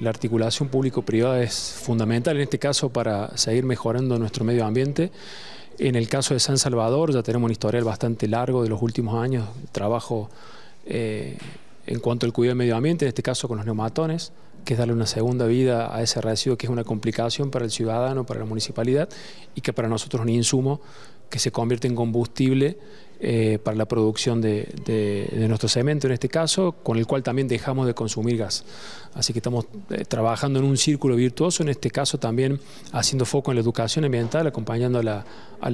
la articulación público-privada es fundamental en este caso para seguir mejorando nuestro medio ambiente. En el caso de San Salvador ya tenemos un historial bastante largo de los últimos años, trabajo eh, en cuanto al cuidado del medio ambiente, en este caso con los neumatones, que es darle una segunda vida a ese residuo que es una complicación para el ciudadano, para la municipalidad y que para nosotros es un insumo que se convierte en combustible eh, para la producción de, nuestro cemento en este caso, con el cual también dejamos de consumir gas. Así que estamos eh, trabajando en un círculo virtuoso, en este caso también haciendo foco en la educación ambiental, acompañando a la,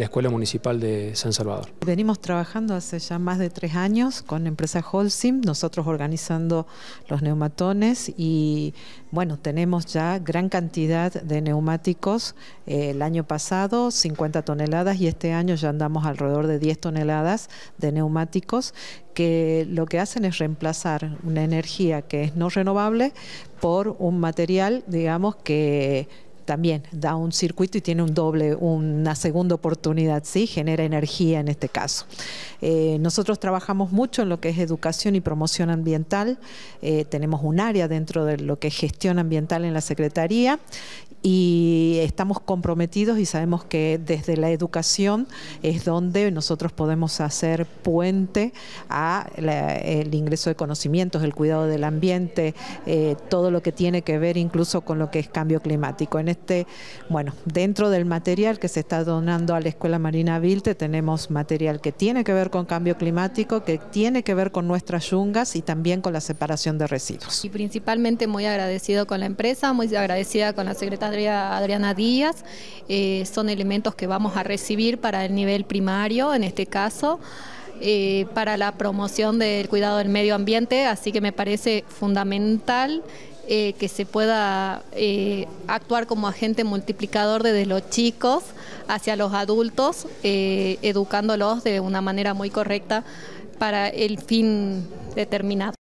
Escuela Municipal de San Salvador. Venimos trabajando hace ya más de tres años con la empresa Holcim, nosotros organizando los neumatones y bueno, tenemos ya gran cantidad de neumáticos. Eh, el año pasado 50 toneladas y este año ya andamos alrededor de 10 toneladas de neumáticos, que lo que hacen es reemplazar una energía que es no renovable por un material, digamos, que también da un circuito y tiene un doble, una segunda oportunidad, ¿sí? genera energía en este caso. Eh, nosotros trabajamos mucho en lo que es educación y promoción ambiental, eh, tenemos un área dentro de lo que es gestión ambiental en la Secretaría y estamos comprometidos y sabemos que desde la educación es donde nosotros podemos hacer puente a el ingreso de conocimientos, el cuidado del ambiente, eh, todo lo que tiene que ver incluso con lo que es cambio climático. En este, bueno, dentro del material que se está donando a la Escuela Marina Vilte tenemos material que tiene que ver con cambio climático, que tiene que ver con nuestras yungas y también con la separación de residuos. Y principalmente muy agradecido con la empresa, muy agradecida con la secretaria Adriana Díaz, eh, son elementos que vamos a recibir para el nivel primario, en este caso. Eh, para la promoción del cuidado del medio ambiente, así que me parece fundamental eh, que se pueda eh, actuar como agente multiplicador desde los chicos hacia los adultos, eh, educándolos de una manera muy correcta para el fin determinado.